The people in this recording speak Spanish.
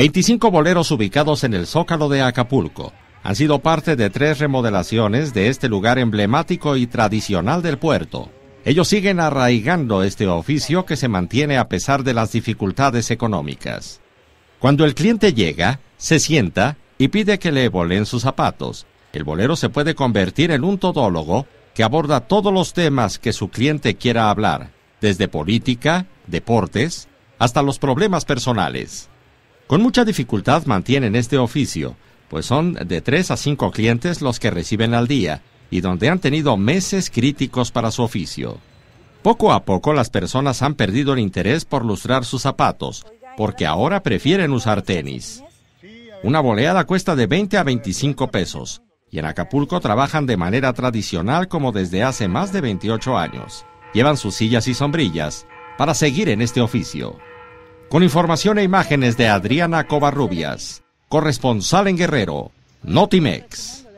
25 boleros ubicados en el Zócalo de Acapulco han sido parte de tres remodelaciones de este lugar emblemático y tradicional del puerto. Ellos siguen arraigando este oficio que se mantiene a pesar de las dificultades económicas. Cuando el cliente llega, se sienta y pide que le volen sus zapatos. El bolero se puede convertir en un todólogo que aborda todos los temas que su cliente quiera hablar, desde política, deportes, hasta los problemas personales. Con mucha dificultad mantienen este oficio, pues son de 3 a 5 clientes los que reciben al día y donde han tenido meses críticos para su oficio. Poco a poco las personas han perdido el interés por lustrar sus zapatos, porque ahora prefieren usar tenis. Una boleada cuesta de 20 a 25 pesos, y en Acapulco trabajan de manera tradicional como desde hace más de 28 años. Llevan sus sillas y sombrillas para seguir en este oficio con información e imágenes de Adriana Covarrubias, corresponsal en Guerrero, Notimex.